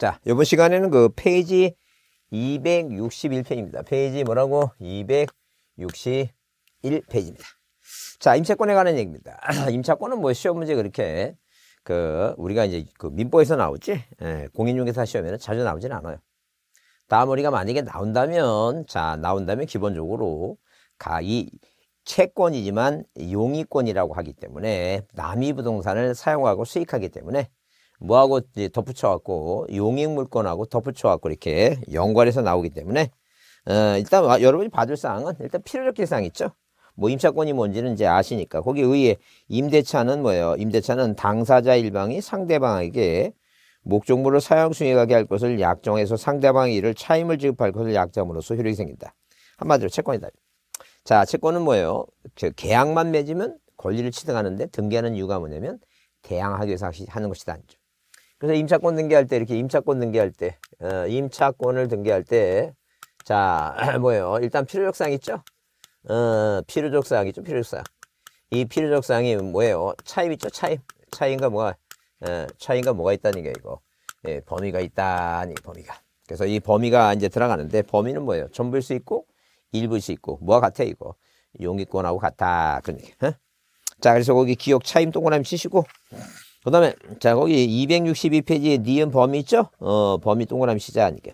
자, 이번 시간에는 그 페이지 261페이지입니다. 페이지 뭐라고? 261페이지입니다. 자, 임차권에 관한 얘기입니다. 임차권은 뭐 시험 문제 그렇게 그 우리가 이제 그 민법에서 나오지 예, 공인중개사 시험에는 자주 나오진 않아요. 다음 우리가 만약에 나온다면 자 나온다면 기본적으로 가이 채권이지만 용의권이라고 하기 때문에 남이 부동산을 사용하고 수익하기 때문에 뭐하고 덧붙여갖고 용익물권하고 덧붙여갖고 이렇게 연관해서 나오기 때문에 어, 일단 여러분이 받을 사항은 일단 필요적 계상 있죠. 뭐 임차권이 뭔지는 이제 아시니까 거기 에 의해 임대차는 뭐예요? 임대차는 당사자 일방이 상대방에게 목적물을 사용 승인하게 할 것을 약정해서 상대방이 이를 차임을 지급할 것을 약정으로써 효력이 생긴다. 한마디로 채권이다. 자, 채권은 뭐예요? 그 계약만 맺으면 권리를 취득하는데 등기하는 이유가 뭐냐면 대항하기 위해서 하는 것이다. 그래서 임차권 등기할 때 이렇게 임차권 등기할 때 어, 임차권을 등기할 때 자 뭐예요 일단 필요적 사항 있죠 어, 필요적 사항 이죠 필요적 사항 이 필요적 사항이 뭐예요 차입 있죠 차입 차인가 뭐가 어, 차인가 뭐가 있다는 게 이거 예, 범위가 있다니 범위가 그래서 이 범위가 이제 들어가는데 범위는 뭐예요 전부일 수 있고 일부일 수 있고 뭐가 같아 이거 용기권하고 같아 그런 얘기 어? 자 그래서 거기 기억 차임 동그라미 치시고 그 다음에 자 거기 262페이지에 니은 범위 있죠? 어 범위 동그라미 시작하니까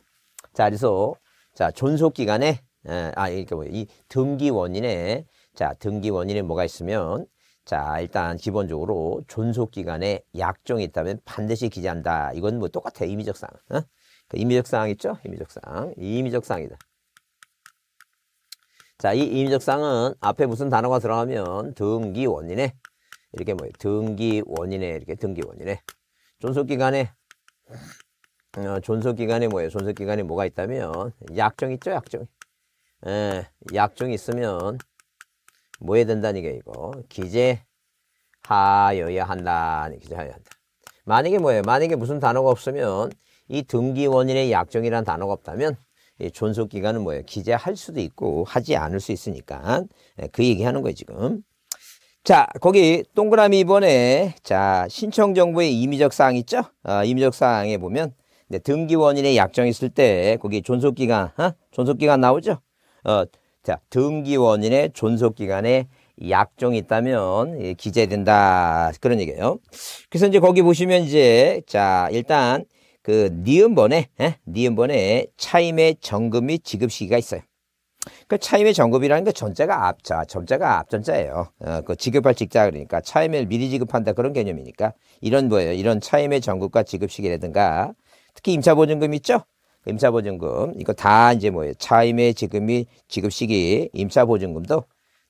자 그래서 자 존속 기간에 아 이렇게 까 뭐, 뭐이 등기 원인에 자 등기 원인에 뭐가 있으면 자 일단 기본적으로 존속 기간에 약정이 있다면 반드시 기재한다. 이건 뭐 똑같아 임의적 사항. 어? 그 임의적 사항 있죠? 임의적 사항 임의적 사항이다. 자, 이 임의적 사항은 앞에 무슨 단어가 들어가면 등기 원인에 이렇게 뭐 등기 원인에 이렇게 등기 원인에 존속 기간에 어, 존속 기간에 뭐예요? 존속 기간에 뭐가 있다면 약정 있죠, 약정. 에, 예, 약정이 있으면 뭐에야 된다는 게 이거 기재하여야 한다는 기재하여야 한다. 만약에 뭐예요? 만약에 무슨 단어가 없으면 이 등기 원인의 약정이란 단어가 없다면 이 존속 기간은 뭐예요? 기재할 수도 있고 하지 않을 수 있으니까 에, 예, 그 얘기하는 거예요 지금. 자, 거기 동그라미 이번에 자, 신청 정보의 임의적 사항 있죠? 아, 임의적 사항에 보면 네, 등기 원인의 약정 있을 때 거기 존속 기간, 어? 존속 기간 나오죠? 어, 자, 등기 원인의 존속 기간에 약정이 있다면 예, 기재된다. 그런 얘기예요. 그래서 이제 거기 보시면 이제 자, 일단 그 니은번에 에? 예? 니은번에 차임의 정금 및 지급 시기가 있어요. 그 차임의 전급이라는 게 전자가 앞자, 전자가 앞전자예요. 어, 그 지급할 직자 그러니까 차임을 미리 지급한다 그런 개념이니까 이런 뭐예요? 이런 차임의 전급과 지급 시기라든가 특히 임차보증금 있죠? 그 임차보증금 이거 다 이제 뭐예요? 차임의 지급이 지급 시기, 임차보증금도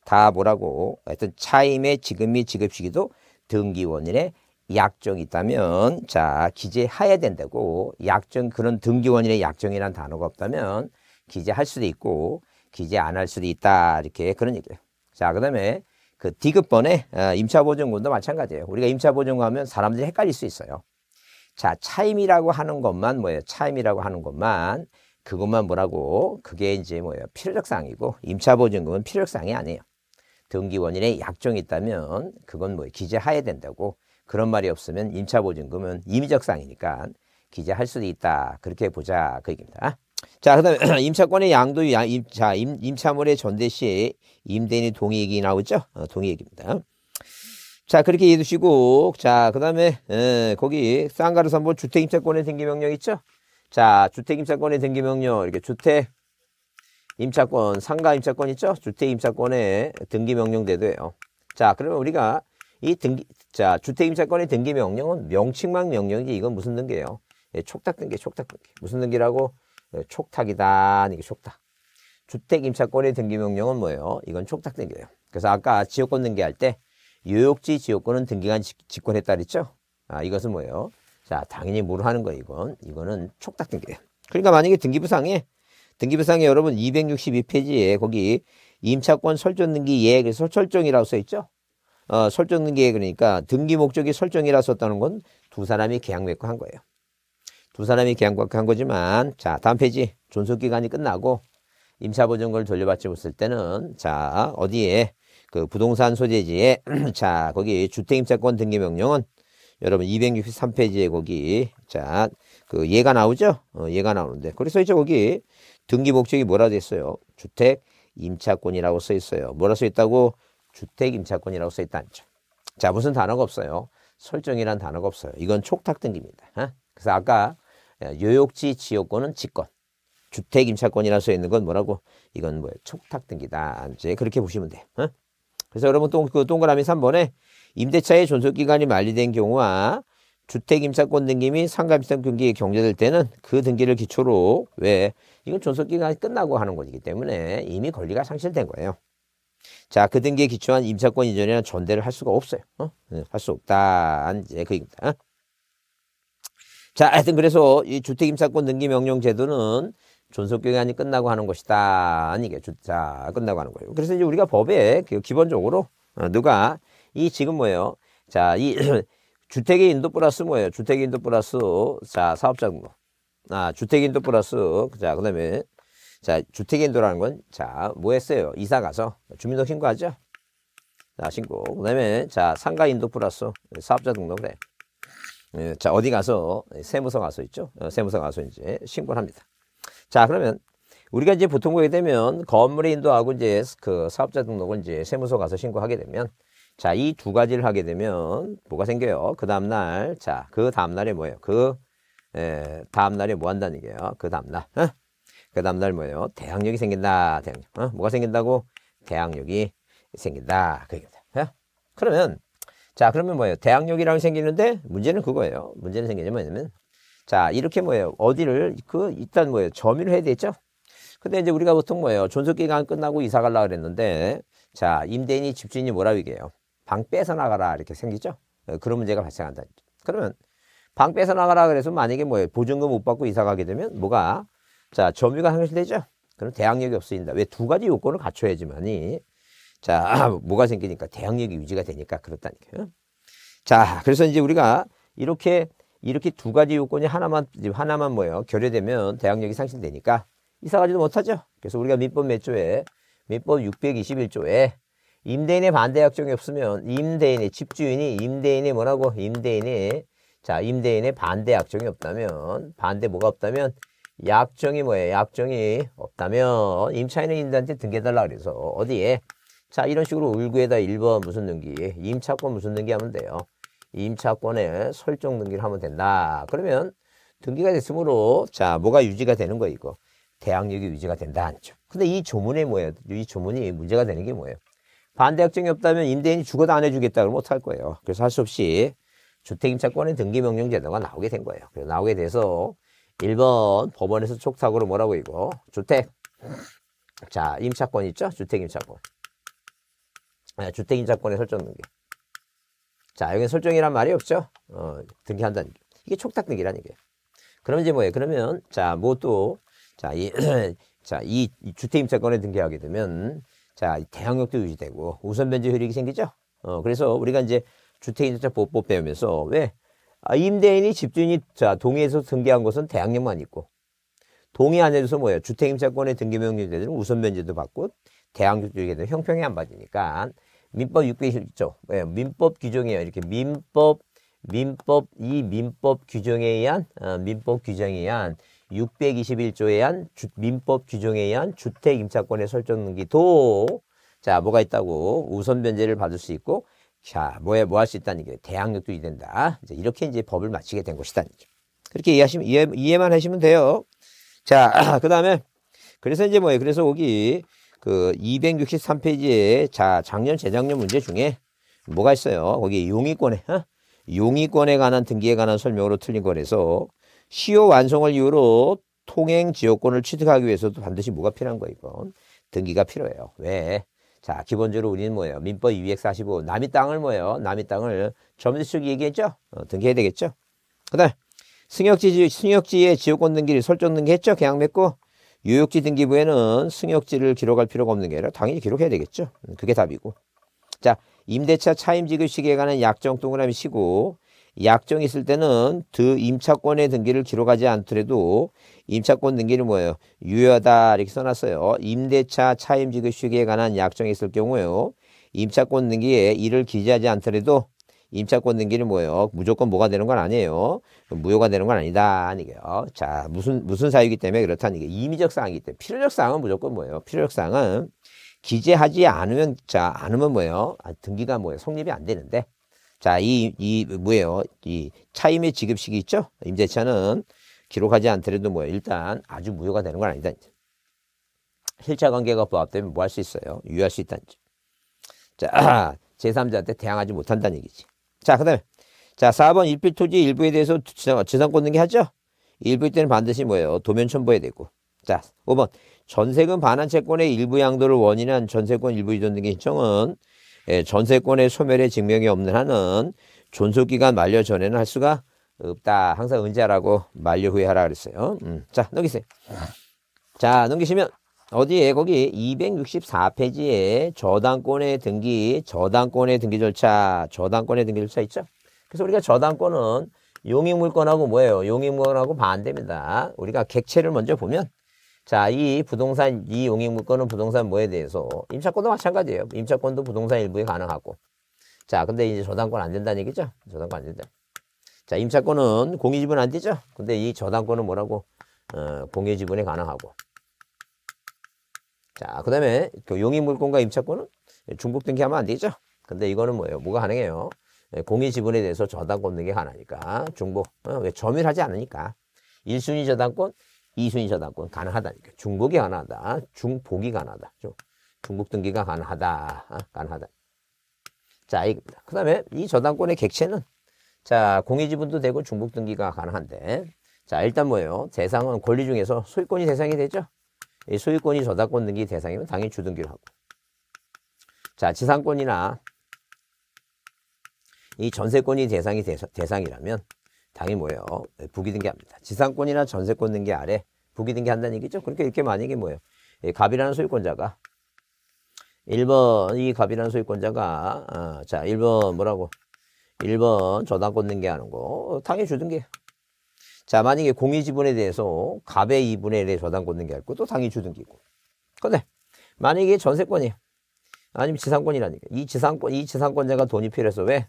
다 뭐라고 하여튼 차임의 지급이 지급 시기도 등기원인의 약정이 있다면 자 기재해야 된다고 약정 그런 등기원인의 약정이란 단어가 없다면 기재할 수도 있고 기재 안 할 수도 있다. 이렇게 그런 얘기예요. 자, 그다음에 그 D급번에 어, 임차 보증금도 마찬가지예요. 우리가 임차 보증금 하면 사람들이 헷갈릴 수 있어요. 자, 차임이라고 하는 것만 뭐예요? 차임이라고 하는 것만 그것만 뭐라고? 그게 이제 뭐예요? 필요적 사항이고 임차 보증금은 필요적 사항이 아니에요. 등기 원인의 약정이 있다면 그건 뭐 기재해야 된다고 그런 말이 없으면 임차 보증금은 임의적 사항이니까 기재할 수도 있다. 그렇게 보자 그 얘기입니다. 자, 그 다음에 임차권의 양도, 양, 임, 자, 임, 임차물의 전대 시 임대인의 동의 얘기 나오죠? 어, 동의 얘기입니다. 자, 그렇게 이해 두시고, 자, 그 다음에, 어, 거기 쌍가루 선본 주택임차권의 등기명령 있죠? 자, 주택임차권의 등기명령, 이렇게 주택, 임차권, 상가 임차권 있죠? 주택 임차권의 등기 명령대도예요. 자, 그러면 우리가 이 등기 자, 주택 임차권의 등기 명령은 명칭만 명령이지 이건 무슨 등기예요? 예, 촉탁 등기, 촉탁 등기. 무슨 등기라고? 네, 촉탁이다. 이게 촉탁. 주택 임차권의 등기 명령은 뭐예요? 이건 촉탁 등기예요. 그래서 아까 지역권 등기할 때 유역지 지역권은 등기간 직권에 따르죠. 아, 이것은 뭐예요? 자, 당연히 무효하는 거예요, 이건. 이거는 촉탁 등기예요. 그러니까 만약에 등기부상에 등기부상에 여러분 262페이지에 거기 임차권 설정 등기 예약에 설정이라고 써 있죠. 어, 설정 등기에 그러니까 등기 목적이 설정이라 썼다는 건 두 사람이 계약 맺고 한 거예요. 두 사람이 계약한 거지만 자 다음 페이지 존속 기간이 끝나고 임차 보증금을 돌려받지 못했을 때는 자 어디에 그 부동산 소재지에 자 거기 주택임차권 등기 명령은 여러분 263페이지에 거기 자그 예가 나오죠 어, 예가 나오는데 그래서 이제 거기 등기 목적이 뭐라 돼 있어요 주택 임차권이라고 써 있어요 뭐라 써 있다고 주택 임차권이라고 써 있다는 자 무슨 단어가 없어요 설정이란 단어가 없어요 이건 촉탁 등기입니다 어? 그래서 아까 예, 요역지 지역권은 직권, 주택 임차권이라 써 있는 건 뭐라고? 이건 뭐 촉탁 등기다. 이제 그렇게 보시면 돼. 어? 그래서 여러분 동, 그 동그라미 3번에 임대차의 존속 기간이 만리된 경우와 주택 임차권 등기 및 상가 임차권 등기 경제될 때는 그 등기를 기초로 왜 이건 존속 기간이 끝나고 하는 것이기 때문에 이미 권리가 상실된 거예요. 자, 그 등기에 기초한 임차권 이전이라 전대를 할 수가 없어요. 어? 네, 할수 없다. 이제 그입니다. 어? 자, 하여튼 그래서 이 주택임차권 등기 명령 제도는 존속 기간이 끝나고 하는 것이다. 아니게 주자 끝나고 하는 거예요. 그래서 이제 우리가 법에 그 기본적으로 어, 누가 이 지금 뭐예요? 자, 이 주택의 인도 플러스 뭐예요? 주택의 인도 플러스 자 사업자 등록. 아, 주택의 인도 플러스 자 그다음에 자 주택의 인도라는 건자뭐 했어요? 이사 가서 주민등록 신고하죠. 자 신고. 그다음에 자 상가 인도 플러스 사업자 등록 그래. 예, 자, 어디 가서 세무서 가서 있죠. 어, 세무서 가서 이제 신고를 합니다. 자, 그러면 우리가 이제 보통 보게 되면 건물의 인도하고 이제 그 사업자 등록을 이제 세무서 가서 신고하게 되면 자, 이 두 가지를 하게 되면 뭐가 생겨요? 그 다음 날. 자, 그 다음 날에 뭐예요? 그 에, 예, 다음 날에 뭐 한다는 얘기예요? 그 다음 날. 어? 그 다음 날 뭐예요? 대항력이 생긴다. 대항력. 어? 뭐가 생긴다고? 대항력이 생긴다. 그 얘기입니다. 어? 그러면 자, 그러면 뭐예요? 대항력이라고 생기는데 문제는 그거예요. 문제는 생기냐 뭐냐면 자, 이렇게 뭐예요? 어디를 그 일단 뭐예요? 점유를 해야 되겠죠? 근데 이제 우리가 보통 뭐예요? 존속 기간 끝나고 이사 갈라 그랬는데 자, 임대인이 집주인이 뭐라고 얘기해요? 방 빼서 나가라 이렇게 생기죠? 예, 그런 문제가 발생한다. 그러면 방 빼서 나가라 그래서 만약에 뭐예요? 보증금 못 받고 이사 가게 되면 뭐가 자, 점유가 상실되죠? 그럼 대항력이 없어진다. 왜 두 가지 요건을 갖춰야지만이 자, 뭐가 생기니까 대항력이 유지가 되니까 그렇다니까요. 자, 그래서 이제 우리가 이렇게 이렇게 두 가지 요건이 하나만 하나만 뭐예요? 결여되면 대항력이 상실되니까 이사가지도 못하죠. 그래서 우리가 민법 몇 조에 민법 621조에 임대인의 반대 약정이 없으면 임대인의 집주인이 임대인의 뭐라고 임대인의 자 임대인의 반대 약정이 없다면 반대 뭐가 없다면 약정이 뭐예요? 약정이 없다면 임차인은 임대한테 등계해달라 그래서 어디에 자, 이런 식으로 울구에다 1번 무슨 등기, 임차권 무슨 등기 하면 돼요. 임차권에 설정 등기를 하면 된다. 그러면 등기가 됐으므로 자, 뭐가 유지가 되는 거 이거. 대항력이 유지가 된다. 안 근데 이 조문에 뭐예요? 이 조문이 문제가 되는 게 뭐예요? 반대 확정이 없다면 임대인이 죽어도 안 해주겠다 그러면 어할 거예요. 그래서 할 수 없이 주택임차권의 등기명령 제도가 나오게 된 거예요. 그래서 나오게 돼서 1번 법원에서 촉탁으로 뭐라고 이거? 주택. 자, 임차권 있죠? 주택임차권. 주택인자권에 설정 등기. 자, 여기 설정이란 말이 없죠. 어, 등기한다는 게. 이게 촉탁 등기라는 게. 그러면 이제 뭐예요? 그러면 자, 뭐 또 자, 이 자, 이 주택임차권에 등기하게 되면 자, 대항력도 유지되고 우선 변제 효력이 생기죠. 어, 그래서 우리가 이제 주택임차권 보법 배우면서 왜 아, 임대인이 집주인이 자, 동의해서 등기한 것은 대항력만 있고 동의 안 해줘서 뭐예요? 주택임차권의 등기명령이되은 우선 변제도 받고 대항력도 유지되고 형평이 안 받으니까 민법 617조. 예, 민법 규정이에요. 이렇게 민법, 민법, 이 민법 규정에 의한, 어, 민법 규정에 의한 621조에 의한 주, 민법 규정에 의한 주택 임차권의 설정 등기도 자, 뭐가 있다고 우선 변제를 받을 수 있고 자, 뭐에 뭐할 수 있다는 게 대항력도 이된다. 이제 이렇게 이제 법을 마치게 된 것이다는 거죠. 그렇게 이해하시면 이해, 이해만 하시면 돼요. 자, 그다음에 그래서 이제 뭐예요? 그래서 여기 그 263페이지에 자 작년 재작년 문제 중에 뭐가 있어요? 거기 용의권에 어? 용의권에 관한 등기에 관한 설명으로 틀린 거라서 시효 완성을 이유로 통행 지역권을 취득하기 위해서도 반드시 뭐가 필요한 거예요? 이건 등기가 필요해요. 왜? 자 기본적으로 우리는 뭐예요? 민법 245 남의 땅을 뭐예요? 남의 땅을 점수식 얘기했죠? 어, 등기해야 되겠죠? 그다음 승역지 승역지의 지역권 등기를 설정 등기했죠? 계약 맺고 유역지 등기부에는 승역지를 기록할 필요가 없는 게 아니라 당연히 기록해야 되겠죠. 그게 답이고. 자, 임대차 차임지급 시기에 관한 약정 동그라미 시고 약정이 있을 때는 드 임차권의 등기를 기록하지 않더라도 임차권 등기는 뭐예요? 유효하다 이렇게 써놨어요. 임대차 차임지급 시기에 관한 약정이 있을 경우에요. 임차권 등기에 이를 기재하지 않더라도 임차권 등기는 뭐예요? 무조건 뭐가 되는 건 아니에요. 무효가 되는 건 아니다. 아니게요. 자, 무슨, 무슨 사유이기 때문에 그렇다는 게 임의적 사항이기 때문에 필요적 사항은 무조건 뭐예요? 필요적 사항은 기재하지 않으면, 자, 않으면 뭐예요? 아, 등기가 뭐예요? 성립이 안 되는데. 자, 이, 이, 뭐예요? 이 차임의 지급식이 있죠? 임대차는 기록하지 않더라도 뭐예요? 일단 아주 무효가 되는 건 아니다. 실차 관계가 부합되면 뭐 할 수 있어요? 유효할 수 있다는 점. 자, 제3자한테 대항하지 못한다는 얘기지. 자, 그 다음에. 자, 4번 일필 토지 일부에 대해서 지상, 지상 꽂는게 하죠? 일부일 때는 반드시 뭐예요? 도면 첨부해야 되고. 자, 5번. 전세금 반환 채권의 일부 양도를 원인한 전세권 일부 이전 등기 신청은 예, 전세권의 소멸의 증명이 없는 한은 존속기간 만료 전에는 할 수가 없다. 항상 은제하라고 만료 후에 하라 그랬어요. 음. 자, 넘기세요. 자, 넘기시면 어디에 거기 264페이지에 저당권의 등기, 저당권의 등기 절차, 저당권의 등기 절차 있죠? 그래서 우리가 저당권은 용익물권하고 뭐예요? 용익물권하고 반대입니다. 우리가 객체를 먼저 보면 자, 이 부동산, 이 용익물권은 부동산 뭐에 대해서 임차권도 마찬가지예요. 임차권도 부동산 일부에 가능하고 자, 근데 이제 저당권 안 된다는 얘기죠? 저당권 안 된다. 자, 임차권은 공유지분 안 되죠? 근데 이 저당권은 뭐라고? 어, 공유지분에 가능하고 자, 그 다음에 용의물권과 임차권은 중복등기 하면 안 되죠. 근데 이거는 뭐예요? 뭐가 가능해요? 예, 공의 지분에 대해서 저당권 등기 가능하니까 중복. 어, 왜 점유하지 않으니까. 1순위 저당권, 2순위 저당권 가능하다니까. 중복이 가능하다. 중복이 가능하다. 중복 등기가 가능하다. 아, 가능하다. 자, 이겁니다. 그 다음에 이 저당권의 객체는 자, 공의 지분도 되고 중복 등기가 가능한데 자, 일단 뭐예요? 대상은 권리 중에서 소유권이 대상이 되죠. 소유권이 저작권 등기 대상이면 당연히 주등기를 하고 자 지상권이나 이 전세권이 대상이 대상이라면 당연히 뭐예요? 네, 부기등기합니다. 지상권이나 전세권 등기 아래 부기등기한다는 얘기죠. 그러니 이렇게 만약에 뭐예요? 갑이라는 소유권자가 1번 이 갑이라는 소유권자가 아, 자 1번 뭐라고 1번 저당권 등기하는 거 당연히 주등기예요. 자, 만약에 공유 지분에 대해서 갑의 이분의 1에 저당권는게아니고또당이 주등기 고 근데 만약에 전세권이 아니면 지상권이라는게이 지상권, 이 지상권자가 돈이 필요해서 왜?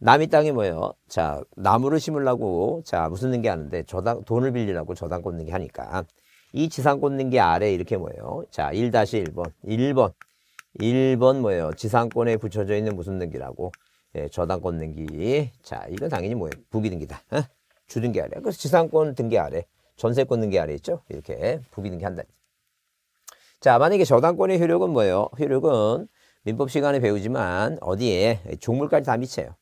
남이 땅이 뭐예요? 자, 나무를 심으려고, 자, 무슨 능기 하는데, 저당, 돈을 빌리라고 저당권 는게 하니까. 이 지상권 등기 아래 이렇게 뭐예요? 자, 1-1번. 1번. 1번 뭐예요? 지상권에 붙여져 있는 무슨 등기라고? 예, 저당권 는기 자, 이건 당연히 뭐예요? 부기 등기다. 어? 주등기 아래 그래서 지상권 등기 아래 전세권 등기 아래 있죠 이렇게 부기등기 한다 자 만약에 저당권의 효력은 뭐예요 효력은 민법 시간에 배우지만 어디에 종물까지 다 미쳐요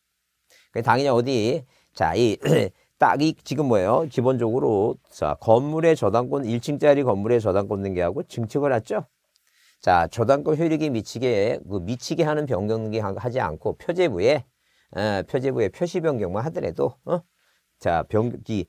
그러니까 당연히 어디 자이 딱이 지금 뭐예요 기본적으로 자 건물의 저당권 1층짜리 건물의 저당권 등기하고 증축을 했죠 자 저당권 효력이 미치게 그 미치게 하는 변경 등기 하지 않고 표제부에 어, 표제부에 표시 변경만 하더라도 어? 자, 병기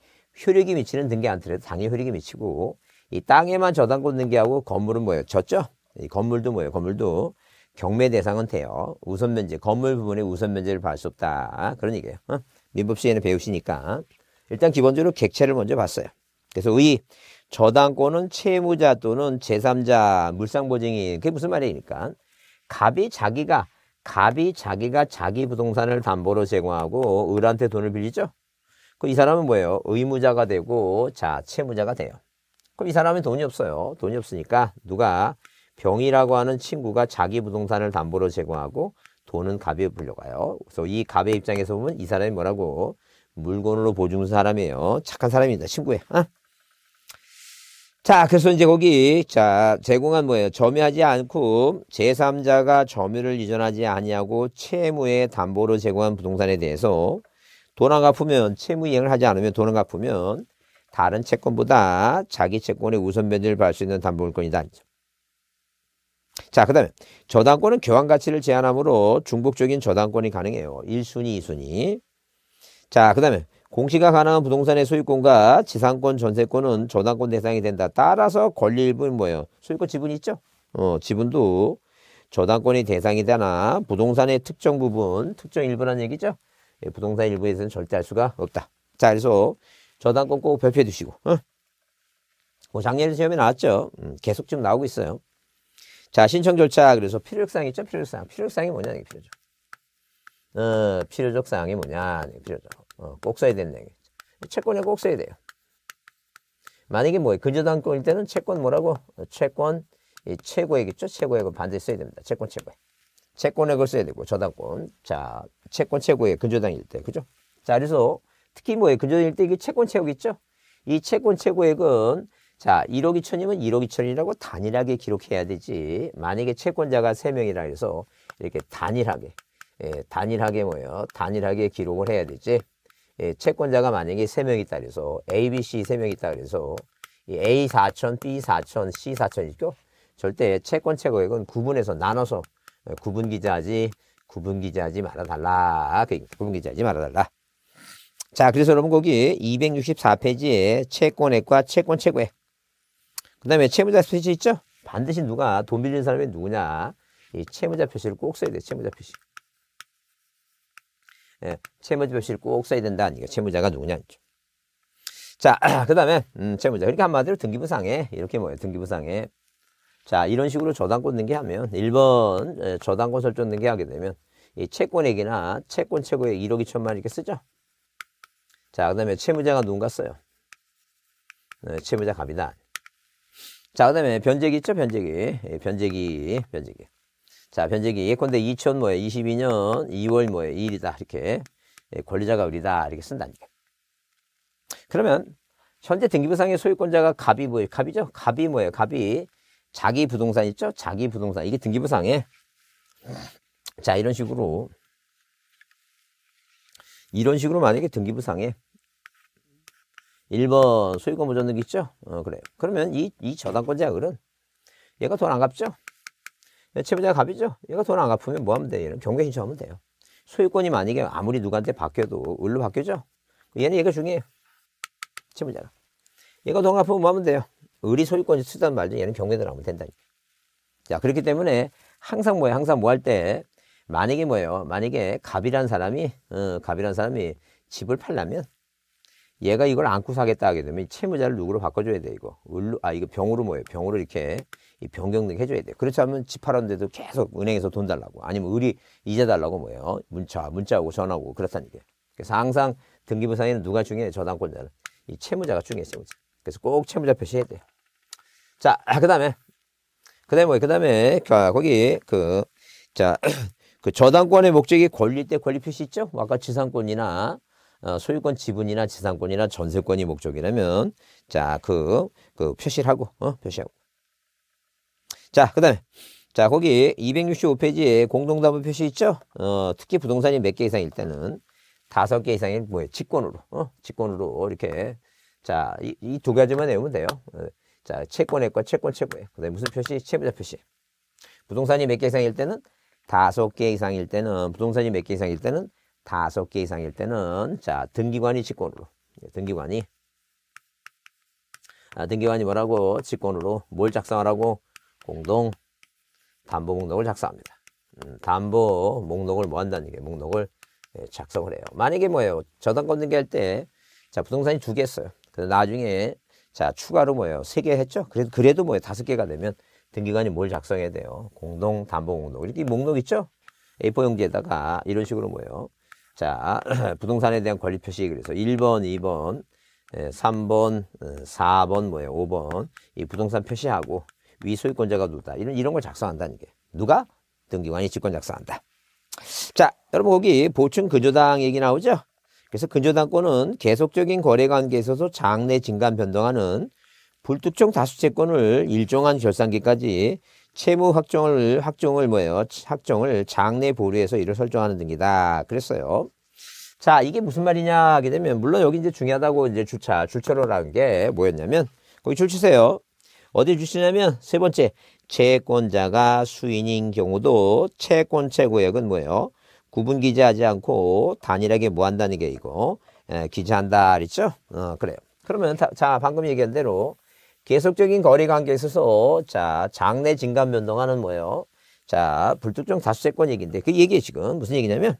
효력이 미치는 등기 안더라도 당연히 효력이 미치고 이 땅에만 저당권 등기하고 건물은 뭐예요? 졌죠? 이 건물도 뭐예요? 건물도 경매 대상은 돼요. 우선 면제, 건물 부분의 우선 면제를 받을 수 없다. 그런 얘기예요. 어? 민법 시에는 배우시니까 일단 기본적으로 객체를 먼저 봤어요. 그래서 의 저당권은 채무자 또는 제3자 물상보증이 그게 무슨 말이니까 갑이 자기가 갑이 자기가 자기 부동산을 담보로 제공하고 을한테 돈을 빌리죠. 이 사람은 뭐예요? 의무자가 되고 자 채무자가 돼요. 그럼 이 사람은 돈이 없어요. 돈이 없으니까 누가 병이라고 하는 친구가 자기 부동산을 담보로 제공하고 돈은 갑에 불려가요. 그래서 이 갑의 입장에서 보면 이 사람이 뭐라고 물건으로 보증 사람이에요. 착한 사람입니다. 친구예요. 어? 자, 그래서 이제 거기 자 제공한 뭐예요? 점유하지 않고 제3자가 점유를 이전하지 아니하고 채무의 담보로 제공한 부동산에 대해서 돈안 갚으면 채무 이행을 하지 않으면 돈안 갚으면 다른 채권보다 자기 채권의 우선 변제를 받을 수 있는 담보물권이다. 자, 그 다음에 저당권은 교환 가치를 제한하므로 중복적인 저당권이 가능해요. 1순위, 2순위. 자, 그 다음에 공시가 가능한 부동산의 소유권과 지상권, 전세권은 저당권 대상이 된다. 따라서 권리일부는 뭐예요? 소유권 지분이 있죠? 어, 지분도 저당권이 대상이 되나 부동산의 특정 부분, 특정 일부란 얘기죠? 예, 부동산 일부에 서는 절대 할 수가 없다. 자, 그래서 저당권 꼭 발표해 두시고. 어? 뭐 작년 시험에 나왔죠. 음, 계속 지금 나오고 있어요. 자, 신청 절차. 그래서 필요사항 있죠? 필요사항. 필요사항이 뭐냐, 이게 필요죠. 어, 필요적 사항이 뭐냐, 이게 필요죠. 어, 꼭 써야 된다. 채권에 꼭 써야 돼요. 만약에 뭐 근저당권일 때는 채권 뭐라고? 어, 채권 최고액이죠. 최고액을 반드시 써야 됩니다. 채권 최고액. 채권에 걸 써야 되고 저당권. 자, 채권 최고의 근저당일 때. 그죠? 자, 그래서 특히 뭐에 근저당일 때 이게 채권 채우겠죠이 채권 채고액은 자, 1억 2천이면 1억 2천이라고 단일하게 기록해야 되지. 만약에 채권자가 3명이라 해서 이렇게 단일하게 예, 단일하게 뭐예요? 단일하게 기록을 해야 되지. 예, 채권자가 만약에 3명 있다 그래서 A, B, C 3명 있다 그래서 이 A 4천, B 4천, C 4천이죠. 절대 채권 채고액은 구분해서 나눠서 어, 구분 기자하지 구분 기자하지 말아달라. 그 구분 기자하지 말아달라. 자, 그래서 여러분 거기 264페이지에 채권액과 채권 최고액. 그 다음에 채무자 표시 있죠? 반드시 누가 돈 빌린 사람이 누구냐. 이 채무자 표시를 꼭 써야 돼. 채무자 표시. 예, 채무자 표시를 꼭 써야 된다. 아니 채무자가 누구냐. 자, 그 다음에, 음, 채무자. 그러니까 한마디로 등기부상에, 이렇게 뭐예요? 등기부상에 자, 이런 식으로 저당권 등기하면 1번 저당권 설정 등기하게 되면 이 채권액이나 채권 최고액 1억 2천만 이렇게 쓰죠. 자, 그다음에 채무자가 누군가 써요. 네, 채무자 갑이다. 자, 그다음에 변제기 있죠, 변제기. 예, 변제기, 변제기. 자, 변제기 예컨대 2 0 0 0 뭐에 22년 2월 뭐에 1이다 이렇게 예, 권리자가 우리다 이렇게 쓴다니까. 그러면 현재 등기부상의 소유권자가 갑이 뭐예요? 갑이죠. 갑이 뭐예요? 갑이 자기 부동산 있죠? 자기 부동산. 이게 등기부상에. 자, 이런 식으로. 이런 식으로 만약에 등기부상에 1번 소유권 보전등기 있죠? 어, 그래요. 그러면 이, 이 저당권자 약은 얘가 돈 안 갚죠? 예, 채무자가 갚이죠? 얘가 돈 안 갚으면 뭐 하면 돼? 얘는 경계 신청하면 돼요. 소유권이 만약에 아무리 누구한테 바뀌어도 을로 바뀌죠? 얘는 얘가 중요해요. 채무자가. 얘가 돈 갚으면 뭐 하면 돼요? 의리 소유권이 수단 말 중에는 경매도 나오면 된다니까. 자, 그렇기 때문에 항상 뭐예요? 항상 뭐 할 때, 만약에 뭐예요? 만약에 갑이라는 사람이, 어, 갑이라는 사람이 집을 팔려면 얘가 이걸 안고 사겠다 하게 되면 채무자를 누구로 바꿔줘야 돼, 이거. 을로, 아, 이거 병으로 뭐예요? 병으로 이렇게 이 변경등 해줘야 돼. 그렇지 않으면 집 팔았는데도 계속 은행에서 돈 달라고. 아니면 의리 이자 달라고 뭐예요? 문자, 문자하고 전화하고 그렇다니까. 그래서 항상 등기부상에는 누가 중요해? 저당권자는. 이 채무자가 중요했어요 그래서 꼭 채무자 표시해야 돼요. 자, 그 다음에, 그 다음에 뭐, 그 다음에, 자, 거기, 그, 자, 그 저당권의 목적이 권리 때 권리 표시 있죠? 뭐 아까 지상권이나, 어, 소유권 지분이나 지상권이나 전세권이 목적이라면, 자, 그, 그 표시를 하고, 어, 표시하고. 자, 그 다음에, 자, 거기 265페이지에 공동담보 표시 있죠? 어, 특히 부동산이 몇 개 이상일 때는, 다섯 개 이상이 뭐예요? 직권으로, 어, 직권으로 이렇게. 자, 이 이 두 가지만 내면 돼요. 자, 채권액과 채권 채권액 그다음에 무슨 표시? 채무자 표시. 부동산이 몇 개 이상일 때는 다섯 개 이상일 때는 부동산이 몇 개 이상일 때는 다섯 개 이상일 때는 자, 등기관이 직권으로. 예, 등기관이 아, 등기관이 뭐라고? 직권으로 뭘 작성하라고? 공동 담보 목록을 작성합니다. 음, 담보 목록을 뭐 한다는 게 목록을 예, 작성을 해요. 만약에 뭐예요? 저당권 등기할 때, 자, 부동산이 두 개 있어요. 그래서 나중에 자, 추가로 뭐예요? 세 개 했죠? 그래도, 그래도 뭐예요? 다섯 개가 되면 등기관이 뭘 작성해야 돼요? 공동, 담보 공동. 이렇게 목록 있죠? A4 용지에다가 이런 식으로 뭐예요? 자, 부동산에 대한 권리 표시 그래서 1번, 2번, 3번, 예, 4번 어, 뭐예요? 5번. 이 부동산 표시하고 위 소유권자가 누다 이런 이런 걸 작성한다는 게. 누가? 등기관이 직권 작성한다. 자, 여러분 거기 보충 근저당 얘기 나오죠? 그래서 근저당권은 계속적인 거래 관계에 있어서 장내 증감 변동하는 불특정 다수채권을 일정한 결산기까지 채무 확정을 확정을 뭐예요? 확정을 장내 보류해서 이를 설정하는 등이다. 그랬어요. 자, 이게 무슨 말이냐 하게 되면 물론 여기 이제 중요하다고 이제 주차 출처로라는 게 뭐였냐면 거기 줄 치세요. 어디 주시냐면 세 번째 채권자가 수인인 경우도 채권채 고액은 뭐예요? 구분 기재하지 않고 단일하게 뭐 한다는 게 이거 예, 기재한다 그랬죠? 어, 그래요. 그러면 다, 자 방금 얘기한 대로 계속적인 거리 관계에 있어서 자 장내 진감 변동하는 뭐예요? 자 불특정 다수세권 얘기인데 그얘기 지금 무슨 얘기냐면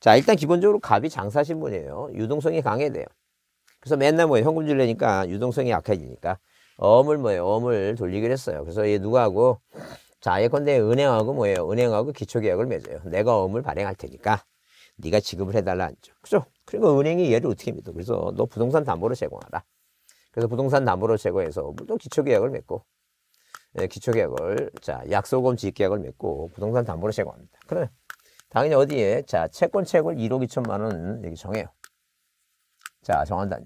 자 일단 기본적으로 갑이 장사신분이에요. 유동성이 강해야 돼요. 그래서 맨날 뭐 현금줄 내니까 유동성이 약해지니까 어물 뭐예요? 어물 돌리기로 했어요. 그래서 얘 누구하고 자, 예컨대 은행하고 뭐예요? 은행하고 기초계약을 맺어요. 내가 어음을 발행할 테니까 네가 지급을 해달라 하죠. 그죠? 그리고 은행이 얘를 어떻게 믿어? 그래서 너 부동산 담보를 제공하라. 그래서 부동산 담보를 제공해서 또 기초계약을 맺고 네, 예, 기초계약을 자 약속금 지급계약을 맺고 부동산 담보를 제공합니다. 그래 당연히 어디에 자 채권 채굴 1억 2천만 원 여기 정해요. 자 정한다.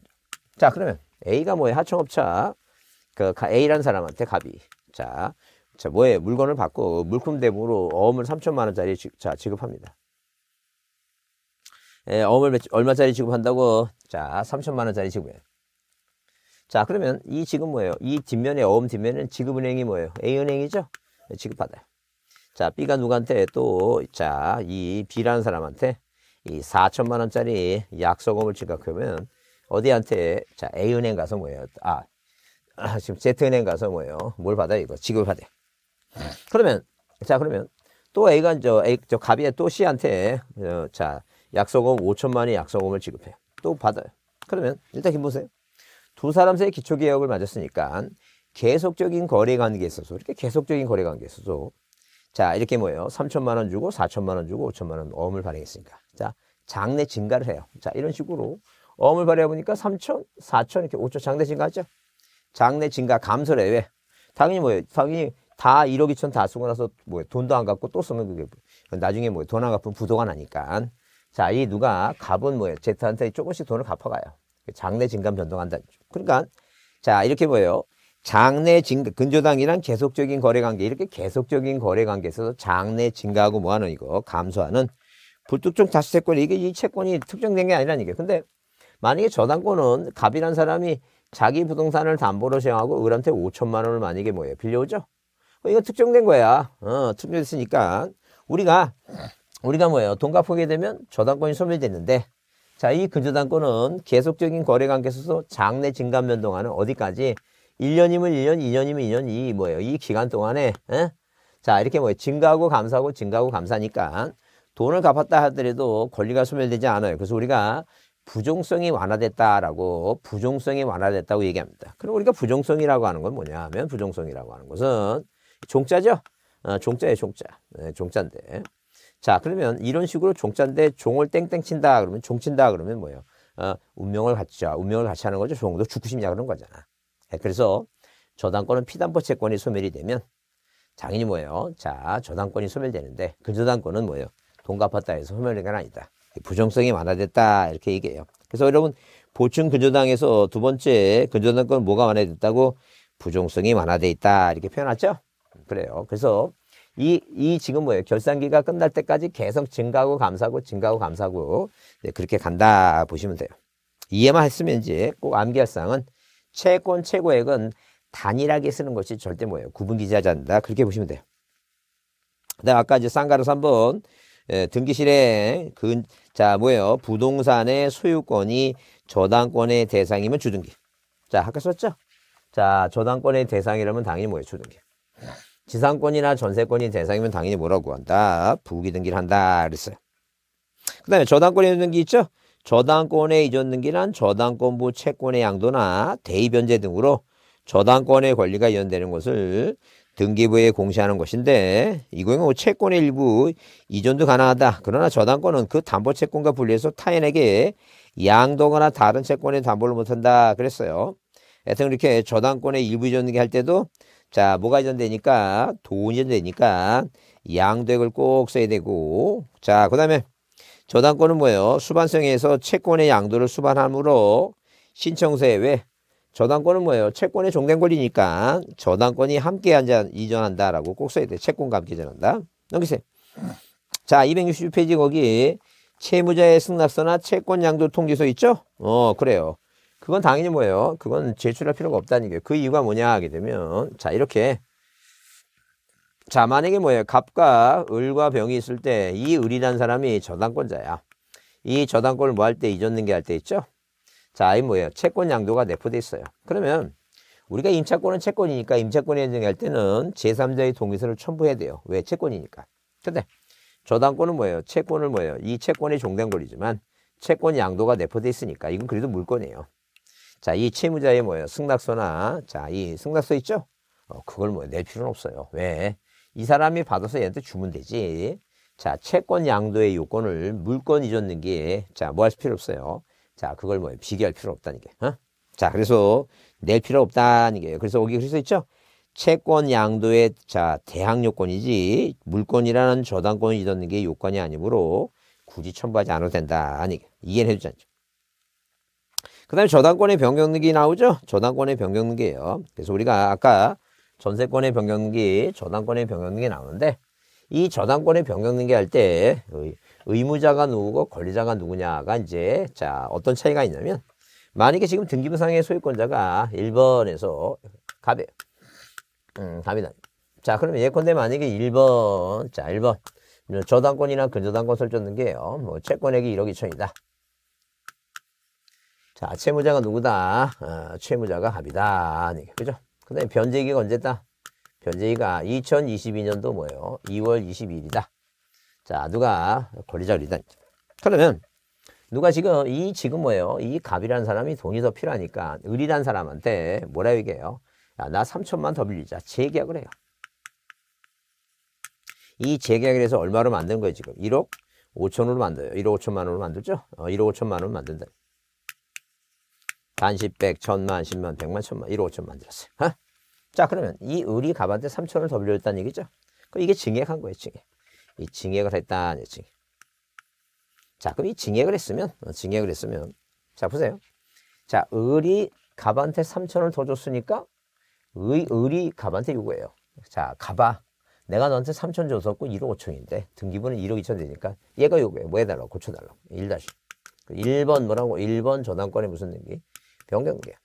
자 그러면 A가 뭐예요? 하청업차 그 A라는 사람한테 갑이 자 자, 뭐에 물건을 받고 물품 대부로 어음을 3천만 원짜리 지, 자, 지급합니다. 예, 어음을 몇, 얼마짜리 지급한다고? 자, 3천만 원짜리 지급해요. 자, 그러면 이 지급 뭐예요? 이 뒷면에 어음 뒷면은 지급은행이 뭐예요? A은행이죠? 네, 지급받아요. 자, B가 누구한테 또, 자, 이 B라는 사람한테 이 4천만 원짜리 약속금을 지급하면 어디한테 자 A은행 가서 뭐예요? 아, 아 지금 Z은행 가서 뭐예요? 뭘 받아 요 이거 지급을 받아요. 그러면 자 그러면 또 A가 저, A, 저 갑이 또 C한테 어, 자 약속금 5천만의 약속금을 지급해 요또 받아요. 그러면 일단 김보세요. 두 사람 사이 기초계약을 맞았으니까 계속적인 거래관계에 있어서 이렇게 계속적인 거래관계에 있어서 자 이렇게 뭐예요? 3천만 원 주고 4천만 원 주고 5천만 원 어음을 발행했으니까 자 장내 증가를 해요. 자 이런 식으로 어음을 발행해보니까 3천, 4천 이렇게 5천 장내 증가하죠. 장내 증가 감소를 해외 당연히 뭐예요? 당연히 다 1억 2천 다 쓰고 나서 뭐 돈도 안 갚고 또 쓰면 그게 뭐, 나중에 뭐돈 안 갚으면 부도가 나니까 자 이 누가 갑은 뭐예요 제트한테 조금씩 돈을 갚아가요 장내 증감 변동한다 그러니까 자 이렇게 뭐예요 장내 증가 근저당이랑 계속적인 거래 관계 이렇게 계속적인 거래 관계에서 장내 증가하고 뭐하는 이거 감소하는 불특정 다수 채권 이게 이 채권이 특정된 게 아니라는 얘기예요 근데 만약에 저당권은 갑이란 사람이 자기 부동산을 담보로 사용하고 을한테 5천만 원을 만약에 뭐예요 빌려오죠 뭐 이거 특정된 거야. 어, 특정됐으니까 우리가 우리가 뭐예요? 돈 갚게 되면 저당권이 소멸됐는데 자, 이 근저당권은 계속적인 거래 관계에서 장내 증감 변동하는 어디까지 1년이면 1년, 2년이면 2년 이 뭐예요? 이 기간 동안에 에? 예? 자, 이렇게 뭐예요? 증가하고 감사하고 증가하고 감사니까 돈을 갚았다 하더라도 권리가 소멸되지 않아요. 그래서 우리가 부종성이 완화됐다라고 부종성이 완화됐다고 얘기합니다. 그럼 우리가 부종성이라고 하는 건 뭐냐 하면 부종성이라고 하는 것은 종자죠? 아, 종자예요, 종자. 네, 종자인데. 자, 그러면 이런 식으로 종자인데 종을 땡땡 친다 그러면 종 친다 그러면 뭐예요? 어, 운명을 갖자. 운명을 같이 하는 거죠. 종도 죽고 싶냐 그런 거잖아. 네, 그래서 저당권은 피담보 채권이 소멸이 되면 당연히 뭐예요? 자, 저당권이 소멸되는데 근저당권은 그 뭐예요? 돈 갚았다 해서 소멸된 건 아니다. 부정성이 완화됐다 이렇게 얘기해요. 그래서 여러분 보충 근저당에서 두 번째 근저당권 뭐가 완화됐다고 부정성이 완화돼 있다 이렇게 표현하죠. 그래요. 그래서 이, 이 지금 뭐예요? 결산기가 끝날 때까지 계속 증가하고 감사하고 증가하고 감사하고 네, 그렇게 간다 보시면 돼요. 이해만 했으면 이제 꼭 암기할 사항은 채권 최고액은 단일하게 쓰는 것이 절대 뭐예요? 구분기지하지 않는다. 그렇게 보시면 돼요. 그 아까 이제 쌍가로서 번 예, 등기 실행 그, 자 뭐예요? 부동산의 소유권이 저당권의 대상이면 주등기. 자 아까 썼죠? 자 저당권의 대상이라면 당연히 뭐예요? 주등기. 지상권이나 전세권이 대상이면 당연히 뭐라고 한다? 부기등기를 한다. 그랬어요. 그 다음에 저당권 이전 등기 있죠? 저당권의 이전 등기란 저당권부 채권의 양도나 대입 변제 등으로 저당권의 권리가 이전되는 것을 등기부에 공시하는 것인데 이거는 뭐 채권의 일부 이전도 가능하다. 그러나 저당권은 그 담보 채권과 분리해서 타인에게 양도거나 다른 채권의 담보를 못한다 그랬어요. 하여튼 이렇게 저당권의 일부 이전 등기 할 때도 자, 뭐가 이전되니까 돈이 이전되니까 양도액을 꼭 써야 되고 자, 그 다음에 저당권은 뭐예요? 수반성에서 채권의 양도를 수반함으로 신청서에 왜? 저당권은 뭐예요? 채권의 종된 권리니까 저당권이 함께 한잔 이전한다라고 꼭 써야 돼. 채권과 함께 이전한다. 넘기세요. 자, 266페이지 거기 채무자의 승낙서나 채권 양도 통지서 있죠? 어, 그래요. 그건 당연히 뭐예요? 그건 제출할 필요가 없다는 게그 이유가 뭐냐 하게 되면 자 이렇게 자 만약에 뭐예요? 갑과 을과 병이 있을 때 이 을이란 사람이 저당권자야. 이 저당권을 뭐할 때 잊었는 게 할 때 있죠? 자, 이 뭐예요? 채권 양도가 내포돼 있어요. 그러면 우리가 임차권은 채권이니까 임차권에 인정할 때는 제3자의 동의서를 첨부해야 돼요. 왜? 채권이니까. 근데 저당권은 뭐예요? 채권을 뭐예요? 이채권의 종된 권리지만 채권 양도가 내포돼 있으니까 이건 그래도 물건이에요. 자, 이 채무자의 뭐예요? 승낙서나, 자, 이 승낙서 있죠? 어, 그걸 뭐 낼 필요는 없어요. 왜? 이 사람이 받아서 얘한테 주면 되지. 자, 채권 양도의 요건을 물권 이전 등기, 자, 뭐 할 필요 없어요. 자, 그걸 뭐 비교할 필요 없다는 게. 어? 자, 그래서 낼 필요 없다는 게. 그래서 여기 그래서 있죠? 채권 양도의 자, 대항 요건이지 물권이라는 저당권을 이전는 게 요건이 아니므로 굳이 첨부하지 않아도 된다. 아니, 이해해 주지 않죠. 그 다음에 저당권의 변경등기 나오죠? 저당권의 변경등기예요. 그래서 우리가 아까 전세권의 변경등기, 저당권의 변경등기 나오는데 이 저당권의 변경등기 할 때 의무자가 누구고 권리자가 누구냐가 이제 자 어떤 차이가 있냐면 만약에 지금 등기부상의 소유권자가 1번에서 갑이 음, 갑이다. 자 그러면 예컨대 만약에 1번 자 1번 저당권이나 근저당권 설정 등기예요. 뭐 채권액이 1억 2천이다. 자, 채무자가 누구다? 어, 채무자가 갑이다. 네, 그죠? 그 다음에 변제기가 언제다? 변제기가 2022년도 뭐예요? 2월 22일이다. 자, 누가 권리자 리단. 그러면 누가 지금 이 지금 뭐예요? 이 갑이라는 사람이 돈이 더 필요하니까 을이란 사람한테 뭐라 얘기해요? 야, 나 3천만 더 빌리자. 재계약을 해요. 이 재계약을 해서 얼마로 만든 거예요, 지금? 1억 5천으로 만들어요. 1억 5천만 원으로 만들죠? 어, 1억 5천만 원으로 만든다. 반십, 백, 천만, 십만, 백만, 천만, 일억 오천만 만 들었어요. 어? 자 그러면 이 을이 갑한테 삼천을 더 빌려줬다는 얘기죠. 그럼 이게 증액한 거예요. 증액. 이 증액을 했다는 증액. 자 그럼 이 증액을 했으면 어, 증액을 했으면 자 보세요. 자 을이 갑한테 삼천을더 줬으니까 의, 을이 갑한테 요구해요. 자 갑아 내가 너한테 삼천 줬었고 일억오천인데 등기부는 일억이천 되니까 얘가 요구해. 뭐 해달라고 고쳐달라고. 1 다시. 그 일번 뭐라고? 1번 저당권에 무슨 얘기? 변경계.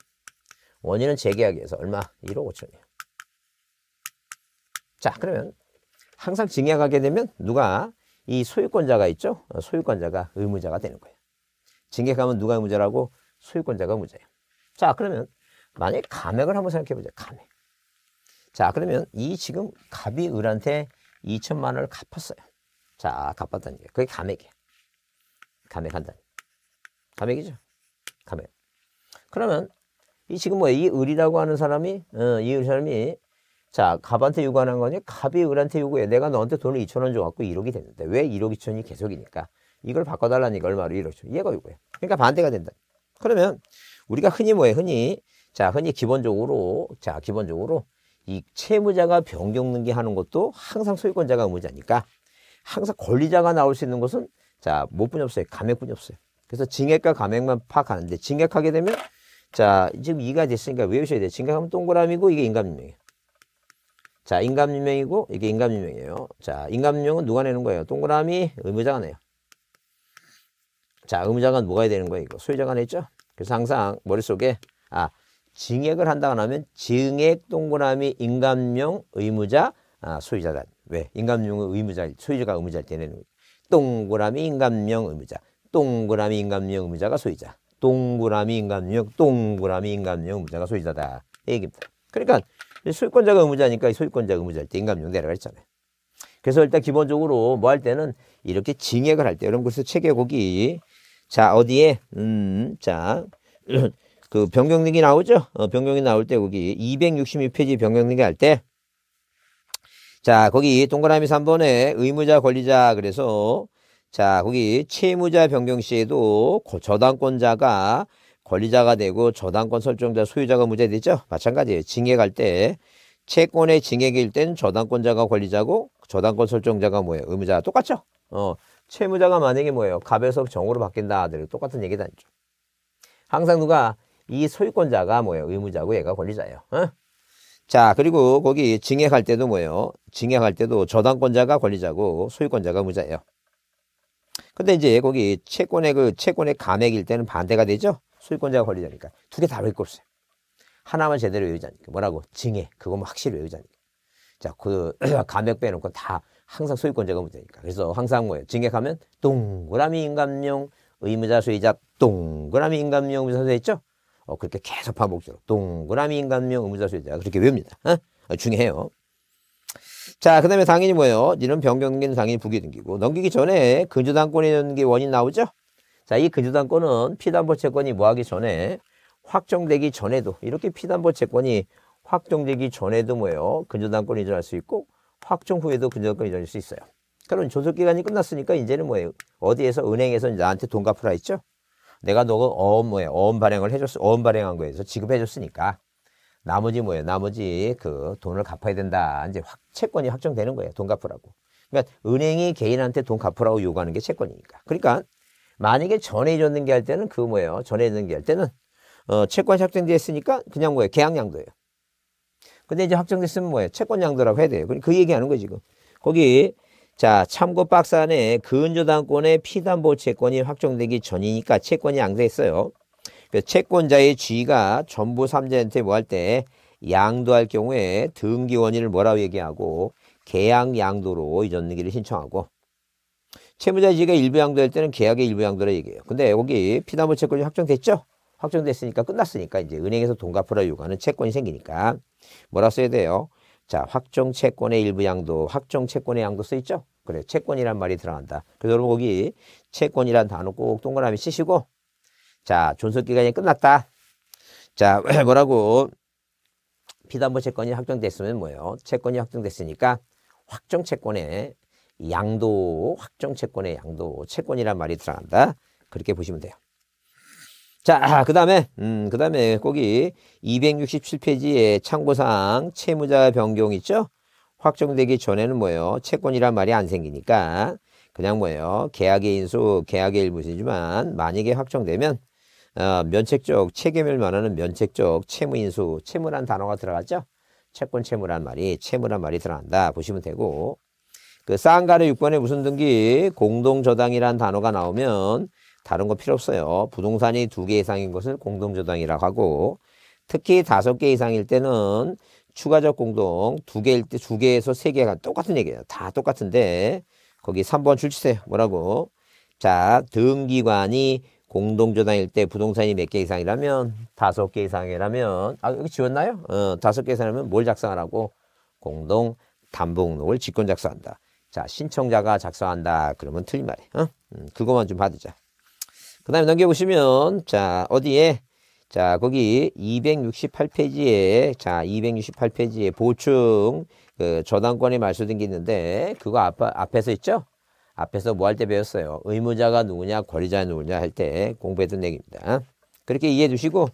원인은 재계약에 의해서 얼마? 1억 5천이에요. 자, 그러면 항상 증약하게 되면 누가 이 소유권자가 있죠? 어, 소유권자가 의무자가 되는 거예요. 증액하면 누가 의무자라고? 소유권자가 의무자예요. 자, 그러면 만약에 감액을 한번 생각해 보자. 감액. 자, 그러면 이 지금 갑이 을한테 2천만 원을 갚았어요. 자, 갚았다는 게 그게 감액이에요. 감액한다. 감액이죠. 감액. 그러면 이 지금 뭐이 을이라고 하는 사람이 어, 이을 사람이 자 갑한테 요구하는 거니 갑이 을한테 요구해 내가 너한테 돈을 2천 원 줘갖고 1억이 됐는데 왜 1억 2천이 계속이니까 이걸 바꿔달라니까 얼마로 1억 2천 얘가 요구해 그러니까 반대가 된다 그러면 우리가 흔히 뭐해 흔히 자 흔히 기본적으로 자 기본적으로 이 채무자가 변경 등기하는 것도 항상 소유권자가 의무자니까 항상 권리자가 나올 수 있는 것은 자못뿐이 없어요 감액뿐이 없어요 그래서 증액과 감액만 파악하는데 증액하게 되면 자, 지금 2가 됐으니까 외우셔야 돼요. 증가하면 동그라미고 이게 인감유명이에요. 자, 인감유명이고 이게 인감유명이에요. 자, 인감유명은 누가 내는 거예요? 동그라미 의무자가 내요. 자, 의무자가 뭐가 되는 거예요? 이거 소유자가 냈죠? 그래서 항상 머릿속에 아, 증액을 한다고 하면 증액 동그라미 인감명 의무자 아, 소유자다. 왜? 인감명은 의무자, 소유자가 의무자일 때 내는 거예요. 동그라미 인감명 의무자. 동그라미 인감명 의무자가 소유자. 동그라미 인간유형 동그라미 인간유형 의무자가 소유자다. 얘기입니다. 그러니까 소유권자가 의무자니까 소유권자가 의무자일 때인간유형 내려가 했잖아요 그래서 일단 기본적으로 뭐 할 때는 이렇게 증액을할 때 여러분 그래서 체계 고기 자 어디에 음 자 그 변경등기 나오죠? 어, 변경이 나올 때 거기 262페이지 변경등기 할때 자 거기 동그라미 3번에 의무자 권리자 그래서 자, 거기 채무자 변경 시에도 저당권자가 권리자가 되고 저당권 설정자 소유자가 무죄되죠. 마찬가지예요. 징역갈때 채권의 징역일 땐 저당권자가 권리자고 저당권 설정자가 뭐예요? 의무자 똑같죠. 어, 채무자가 만약에 뭐예요? 갑에서 정으로 바뀐다 하더라도 똑같은 얘기 다니죠. 항상 누가 이 소유권자가 뭐예요? 의무자고 얘가 권리자예요. 어? 자, 그리고 거기 징역갈 때도 뭐예요? 징역갈 때도 저당권자가 권리자고 소유권자가 무자예요. 근데 이제 거기 채권의 그 채권의 감액일 때는 반대가 되죠. 소유권자가 권리자니까. 두 개 다외거없어요 하나만 제대로 외우자니까. 뭐라고? 증액. 그거만 뭐 확실히 외우자니까. 자, 그 감액 빼놓고 다 항상 소유권자가 문제니까. 그래서 항상 뭐예요? 증액하면 동그라미 인감용 의무자 수의자 동그라미 인감용 의무자 수의 있죠? 어, 그렇게 계속 반복적으로 동그라미 인감용 의무자 수의자 그렇게 외웁니다. 어? 중요해요. 자, 그 다음에 당연히 뭐예요? 이런 변경기는 당연히 부기등기고 넘기기 전에 근저당권의 게 원인 나오죠? 자, 이 근저당권은 피담보 채권이 뭐하기 전에 확정되기 전에도 이렇게 피담보 채권이 확정되기 전에도 뭐예요? 근저당권 이전할 수 있고 확정 후에도 근저당권 이전할 수 있어요. 그럼 조속기간이 끝났으니까 이제는 뭐예요? 어디에서 은행에서 나한테 돈 갚으라 했죠? 내가 너가 어음 뭐예요? 어음 발행을 해줬어. 어음 발행한 거에서 지급해줬으니까 나머지 뭐예요? 나머지 그 돈을 갚아야 된다. 이제 확, 채권이 확정되는 거예요. 돈 갚으라고. 그러니까 은행이 개인한테 돈 갚으라고 요구하는 게 채권이니까. 그러니까 만약에 전에 줬는 게 할 때는 그 뭐예요? 전에 줬는 게 할 때는 어, 채권이 확정됐으니까 그냥 뭐예요? 계약량도예요. 근데 이제 확정됐으면 뭐예요? 채권양도라고 해야 돼요. 그러니까 그 얘기하는 거예요 지금. 거기 자 참고 박스 안에 근저당권의 피담보 채권이 확정되기 전이니까 채권이 양도했어요. 그 채권자의 지위가 전부 삼자한테 뭐 할 때 양도할 경우에 등기 원인을 뭐라고 얘기하고 계약 양도로 이전 등기를 신청하고 채무자의 지위가 일부 양도할 때는 계약의 일부 양도라 얘기해요. 근데 여기 피담보 채권이 확정됐죠? 확정됐으니까 끝났으니까 이제 은행에서 돈 갚으라 요구하는 채권이 생기니까 뭐라 써야 돼요? 자, 확정 채권의 일부 양도, 확정 채권의 양도 쓰이죠? 그래, 채권이란 말이 들어간다. 그래서 여러분 거기 채권이란 단어 꼭 동그라미 치시고 자, 존속 기간이 끝났다. 자, 뭐라고? 피담보 채권이 확정됐으면 뭐예요? 채권이 확정됐으니까 확정 채권에 양도, 확정 채권에 양도, 채권이란 말이 들어간다. 그렇게 보시면 돼요. 자, 그 다음에, 음, 그 다음에 거기 267페이지에 참고사항 채무자 변경 있죠? 확정되기 전에는 뭐예요? 채권이란 말이 안 생기니까 그냥 뭐예요? 계약의 인수, 계약의 일부이지만 만약에 확정되면 어, 면책적 책임을 말하는 면책적 채무인수 채무란 단어가 들어갔죠. 채권 채무란 말이 채무란 말이 들어간다 보시면 되고 그 쌍가르 6번에 무슨 등기 공동저당이란 단어가 나오면 다른 거 필요 없어요. 부동산이 두 개 이상인 것을 공동저당이라고 하고 특히 다섯 개 이상일 때는 추가적 공동 두 개일 때 두 개에서 세 개가 똑같은 얘기예요. 다 똑같은데 거기 3번 줄 치세요. 뭐라고? 자, 등기관이 공동조당일때 부동산이 몇 개 이상이라면 다섯 개 이상이라면 아 여기 지웠나요? 어 다섯 개 이상이라면 뭘 작성하라고 공동 담보록을 직권 작성한다. 자 신청자가 작성한다 그러면 틀린 말이에요. 어? 음, 그거만 좀 받으자. 그다음에 넘겨보시면 자 어디에 자 거기 268페이지에 자 268페이지에 보충 그 저당권이 말소된 게 있는데 그거 앞 앞에서 있죠? 앞에서 뭐 할 때 배웠어요. 의무자가 누구냐, 권리자가 누구냐 할 때 공부했던 얘기입니다. 그렇게 이해해 주시고,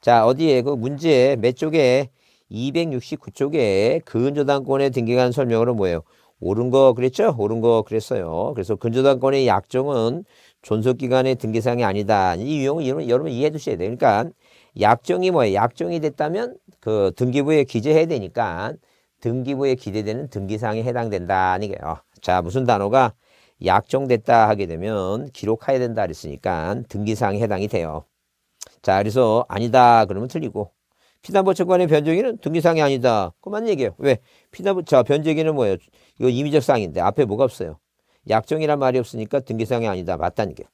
자, 어디에, 그 문제, 몇 쪽에, 269쪽에 근저당권의 등기관 설명으로 뭐예요? 옳은 거 그랬죠? 옳은 거 그랬어요. 그래서 근저당권의 약정은 존속기관의 등기사항이 아니다. 이 유형은 여러분, 여러분 이해해 주셔야 돼요. 그러니까 약정이 뭐예요? 약정이 됐다면 그 등기부에 기재해야 되니까 등기부에 기재되는 등기사항에 해당된다. 아니게요. 어, 자, 무슨 단어가 약정됐다 하게 되면 기록해야 된다 그랬으니까 등기사항에 해당이 돼요. 자, 그래서 아니다 그러면 틀리고 피담보 채권의 변제기는 등기사항이 아니다. 그만 얘기해요. 왜? 피담보 자, 변제기는 뭐예요? 이거 임의적 사항인데 앞에 뭐가 없어요. 약정이란 말이 없으니까 등기사항이 아니다. 맞다는 게.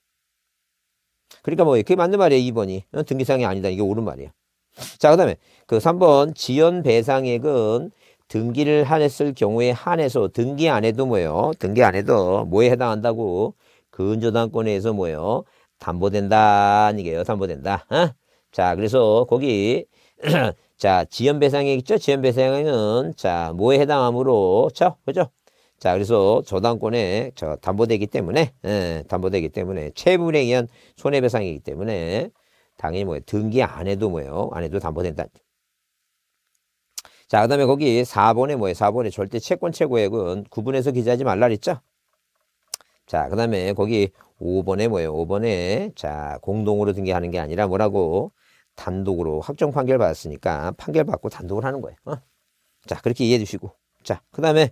그러니까 뭐이렇게 맞는 말이에요. 2번이. 어, 등기사항이 아니다. 이게 옳은 말이에요. 자, 그다음에 그 3번 지연 배상액은 등기를 한했을 경우에 한해서 등기 안 해도 뭐예요? 등기 안 해도 뭐에 해당한다고? 근저당권에서 뭐예요? 담보된다. 이게요. 담보된다. 어? 자, 그래서 거기 자, 지연배상액 있죠? 지연배상액은 자, 뭐에 해당함으로 자, 그죠? 자, 그래서 저당권에 저 담보되기 때문에 예, 담보되기 때문에 채무에 의한 손해배상이기 때문에 당연히 뭐 등기 안 해도 뭐예요? 안 해도 담보된다. 자, 그 다음에 거기 4번에 뭐예요? 4번에 절대 채권 최고액은 구분해서 기재하지 말라 그랬죠? 자, 그 다음에 거기 5번에 뭐예요? 5번에 자, 공동으로 등기하는 게 아니라 뭐라고? 단독으로 확정 판결 받았으니까 판결 받고 단독을 하는 거예요. 어? 자, 그렇게 이해해 주시고. 자, 그 다음에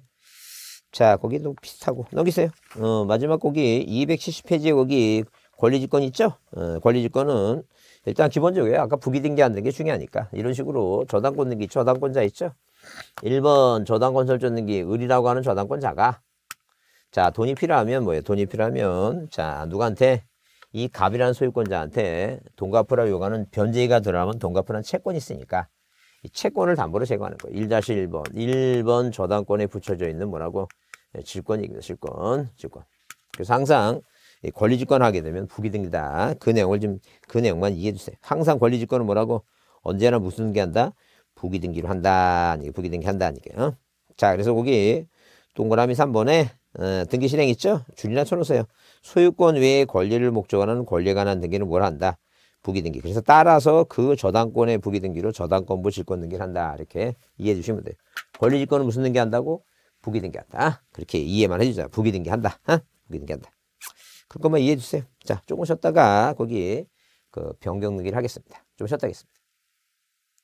자, 거기도 비슷하고 넘기세요. 어, 마지막 거기 270페이지에 거기 권리집권 있죠? 어, 권리집권은 일단 기본적으로 아까 부기 등기 안 된 게 중요하니까 이런 식으로 저당권 등기 저당권자 있죠? 1번 저당권 설정 등기 을이라고 하는 저당권자가 자 돈이 필요하면 뭐예요? 돈이 필요하면 자 누구한테 이 갑이라는 소유권자한테 돈 갚으라 요구하는 변제가 들어가면 돈 갚으라는 채권이 있으니까 이 채권을 담보로 제거하는 거예요. 1-1번 1번 저당권에 붙여져 있는 뭐라고 예, 질권이기니다 질권 질권 그래서 항상 예, 권리집권을 하게 되면 부기등이다. 그 내용을 좀, 그 내용만 이해해 주세요. 항상 권리집권은 뭐라고? 언제나 무슨 게 한다? 부기등기로 한다. 부기등기 한다. 니까 어? 자, 그래서 거기 동그라미 3번에 어, 등기 실행 있죠? 줄이나 쳐놓으세요. 소유권 외의 권리를 목적하는 권리에 관한 등기는 뭘 한다? 부기등기. 그래서 따라서 그 저당권의 부기등기로 저당권부 질권등기를 한다. 이렇게 이해해 주시면 돼요. 권리질권은 무슨 등기 한다고? 부기등기 한다. 그렇게 이해만 해주자. 부기등기 한다. 어? 부기등기 한다. 그것만 이해해 주세요. 자, 조금 쉬었다가 거기 그 변경 넣기를 하겠습니다. 좀 쉬었다 하겠습니다.